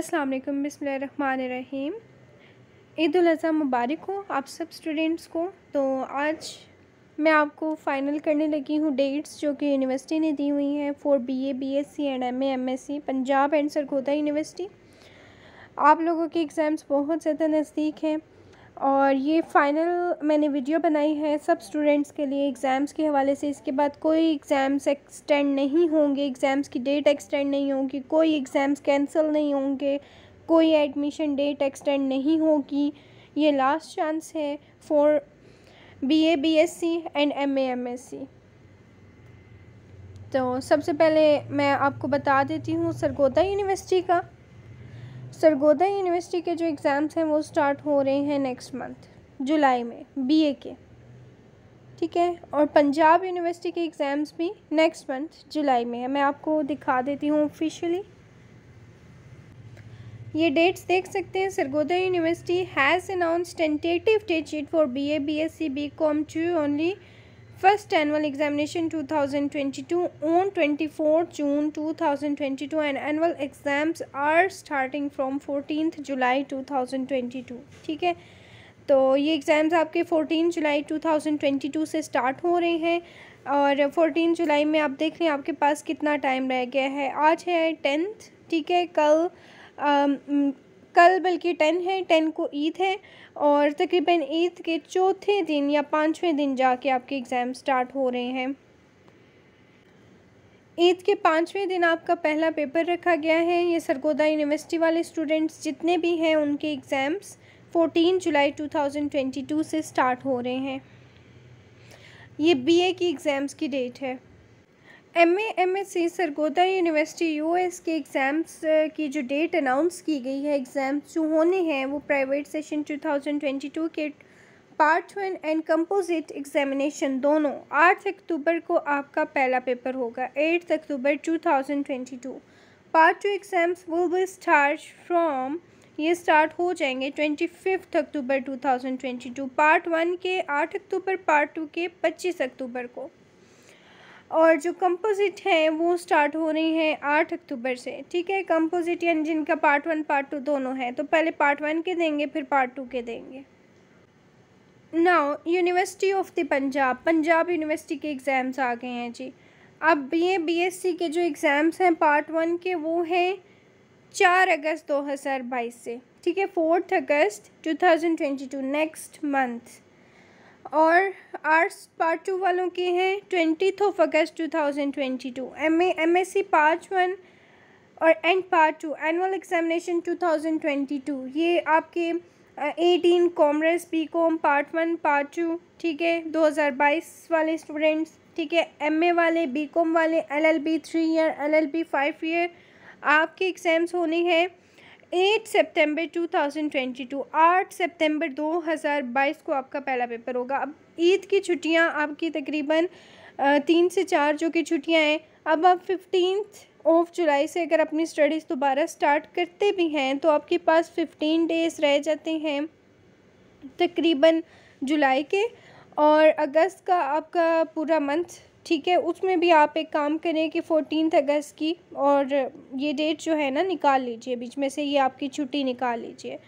अस्सलाम वालेकुम बिस्मिल्लाहिर्रहमानिर्रहीम ईद उल अज़हा मुबारक हो आप सब स्टूडेंट्स को तो आज मैं आपको फ़ाइनल करने लगी हूँ डेट्स जो कि यूनिवर्सिटी ने दी हुई हैं for BA BSc and MA MSc Punjab and Sargodha university आप लोगों के एग्ज़ाम्स बहुत ज़्यादा नज़दीक हैं और ये फ़ाइनल मैंने वीडियो बनाई है सब स्टूडेंट्स के लिए एग्ज़ाम्स के हवाले से इसके बाद कोई एग्ज़ाम्स एक्सटेंड नहीं होंगे एग्ज़ाम्स की डेट एक्सटेंड नहीं होगी कोई एग्ज़ाम्स कैंसिल नहीं होंगे कोई एडमिशन डेट एक्सटेंड नहीं होगी ये लास्ट चांस है for B A B S C and M A M S C तो सबसे पहले मैं आपको बता देती हूँ सरगोदा यूनिवर्सिटी का सरगोदा यूनिवर्सिटी के जो एग्ज़ाम्स हैं वो स्टार्ट हो रहे हैं नेक्स्ट मंथ जुलाई में बी के ठीक है और पंजाब यूनिवर्सिटी के एग्ज़ाम्स भी नेक्स्ट मंथ जुलाई में है मैं आपको दिखा देती हूँ ऑफिशियली ये डेट्स देख सकते हैं Sargodha university has announce tentative date sheet for B A B S C B com to only first annual examination 2022 thousand twenty two on twenty June 2022 and annual exams are starting from fortieth July 2022 ठीक है तो ये exams आपके fourteen जुलाई 2022 से start हो रहे हैं और फोर्टीन जुलाई में आप देख लें आपके पास कितना टाइम रह गया है आज है टेंथ ठीक है कल कल बल्कि टेन है टेन को ईद है और तकरीबन ईद के चौथे दिन या पाँचवें दिन जाके आपके एग्ज़ाम स्टार्ट हो रहे हैं ईद के पाँचवें दिन आपका पहला पेपर रखा गया है ये सरगोदा यूनिवर्सिटी वाले स्टूडेंट्स जितने भी हैं उनके एग्ज़ाम्स 14 जुलाई 2022 से स्टार्ट हो रहे हैं ये बीए की एग्ज़ाम्स की डेट है M M S C Sargodha university U S के एग्ज़ाम्स की जो डेट अनाउंस की गई है एग्ज़ाम्स जो होने हैं वो private session two thousand twenty two के part one and composite examination दोनों आठ अक्टूबर को आपका पहला पेपर होगा eighth October two thousand twenty two part two exams will be start from ये स्टार्ट हो जाएंगे twenty fifth October two thousand twenty two part one के आठ अक्टूबर पार्ट टू के पच्चीस अक्टूबर को और जो कंपोजिट हैं वो स्टार्ट हो रही हैं आठ अक्टूबर से ठीक है कंपोजिट यानी जिनका पार्ट वन पार्ट टू दोनों हैं तो पहले पार्ट वन के देंगे फिर पार्ट टू के देंगे now university of the Punjab Punjab university के एग्ज़ाम्स आ गए हैं जी अब ये बीएससी के जो एग्ज़ाम्स हैं पार्ट वन के वो हैं चार अगस्त दो से ठीक है fourth August to next month और आर्ट्स पार्ट टू वालों के हैं twenty of August two thousand twenty two M A M S C part one और and part two annual examination two thousand twenty two ये आपके eighteen commerce B com part one part two ठीक है दो हज़ार बाईस वाले students ठीक है एम ए वाले बी कॉम वाले L L B three year L L B five year आपके एग्ज़ाम्स होने हैं एट सितंबर 2022 8 सितंबर 2022 को आपका पहला पेपर होगा अब ईद की छुट्टियां आपकी तकरीबन तीन से चार जो कि छुट्टियां हैं अब आप फिफ्टीन ऑफ जुलाई से अगर अपनी स्टडीज़ दोबारा स्टार्ट करते भी हैं तो आपके पास फिफ्टीन डेज़ रह जाते हैं तकरीबन जुलाई के और अगस्त का आपका पूरा मंथ ठीक है उसमें भी आप एक काम करें कि फ़ोर्टीन अगस्त की और ये डेट जो है ना निकाल लीजिए बीच में से ये आपकी छुट्टी निकाल लीजिए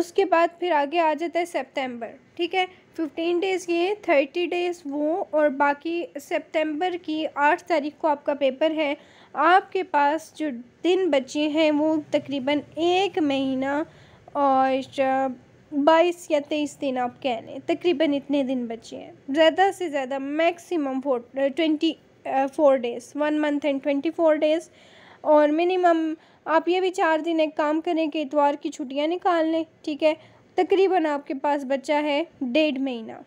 उसके बाद फिर आगे आ जाता है सितंबर ठीक है फिफ्टीन डेज़ ये थर्टी डेज़ वो और बाकी सितंबर की आठ तारीख को आपका पेपर है आपके पास जो दिन बचे हैं वो तकरीबन एक महीना और बाईस या तेईस दिन आप कह लें तकरीबन इतने दिन बचे हैं ज़्यादा से ज़्यादा maximum four twenty four days one month and twenty four days और मिनिमम आप ये भी चार दिन एक काम करें कि इतवार की छुट्टियाँ निकाल लें ठीक है तकरीबन आपके पास बचा है डेढ़ महीना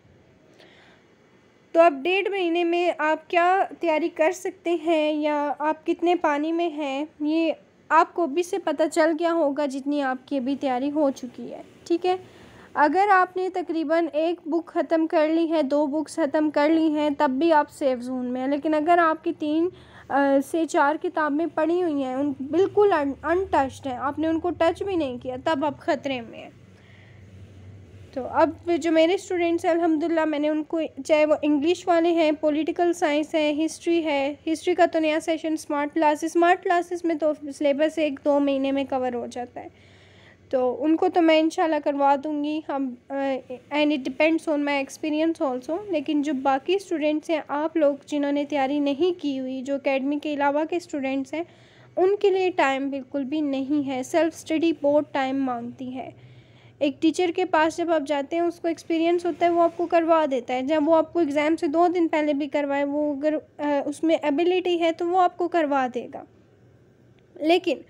तो आप डेढ़ महीने में आप क्या तैयारी कर सकते हैं या आप कितने पानी में हैं ये आपको भी से पता चल गया होगा जितनी आपकी अभी तैयारी हो चुकी है ठीक है अगर आपने तकरीबन एक बुक ख़त्म कर ली है दो बुक्स ख़त्म कर ली हैं तब भी आप सेफ़ जोन में हैं लेकिन अगर आपकी तीन आ, से चार किताबें पढ़ी हुई हैं उन बिल्कुल अनटचड हैं आपने उनको टच भी नहीं किया तब आप ख़तरे में हैं तो अब जो मेरे स्टूडेंट्स हैं अलहमदिल्ला मैंने उनको चाहे वो इंग्लिश वाले हैं पॉलिटिकल साइंस हैं हिस्ट्री है हिस्ट्री का तो नया session smart classes smart classes में तो सिलेबस एक दो महीने में कवर हो जाता है तो उनको तो मैं इंशाल्लाह करवा दूँगी हम and it depends on my experience also लेकिन जो बाकी स्टूडेंट्स हैं आप लोग जिन्होंने तैयारी नहीं की हुई जो अकेडमी के अलावा के स्टूडेंट्स हैं उनके लिए टाइम बिल्कुल भी नहीं है सेल्फ स्टडी बहुत टाइम मांगती है एक टीचर के पास जब आप जाते हैं उसको एक्सपीरियंस होता है वो आपको करवा देता है जब वो आपको एग्ज़ाम से दो दिन पहले भी करवाए वो अगर उसमें एबिलिटी है तो वो आपको करवा देगा लेकिन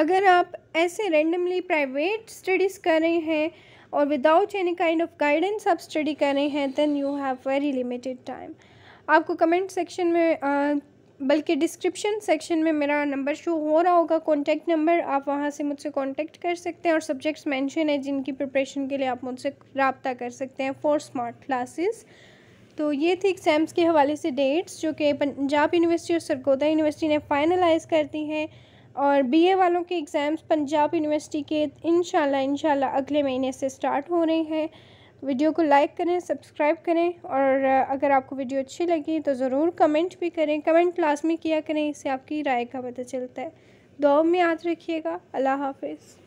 अगर आप ऐसे रेंडमली प्राइवेट स्टडीज़ कर रहे हैं और without any kind of guidance आप स्टडी कर रहे हैं then you have very limited time आपको कमेंट सेक्शन में बल्कि डिस्क्रिप्शन सेक्शन में मेरा नंबर शो हो रहा होगा कॉन्टैक्ट नंबर आप वहाँ से मुझसे कॉन्टैक्ट कर सकते हैं और सब्जेक्ट्स मैंशन है जिनकी प्रिपरेशन के लिए आप मुझसे रबता कर सकते हैं फॉर स्मार्ट क्लासेस तो ये थी एग्ज़ाम्स के हवाले से डेट्स जो कि पंजाब यूनिवर्सिटी और सरगोदा यूनिवर्सिटी ने फाइनलाइज़ कर दी हैं और बीए वालों के एग्ज़ाम्स पंजाब यूनिवर्सिटी के इन शाला अगले महीने से स्टार्ट हो रहे हैं वीडियो को लाइक करें सब्सक्राइब करें और अगर आपको वीडियो अच्छी लगी तो ज़रूर कमेंट भी करें कमेंट लाजमी में किया करें इससे आपकी राय का पता चलता है दो में याद रखिएगा अल्लाह हाफिज़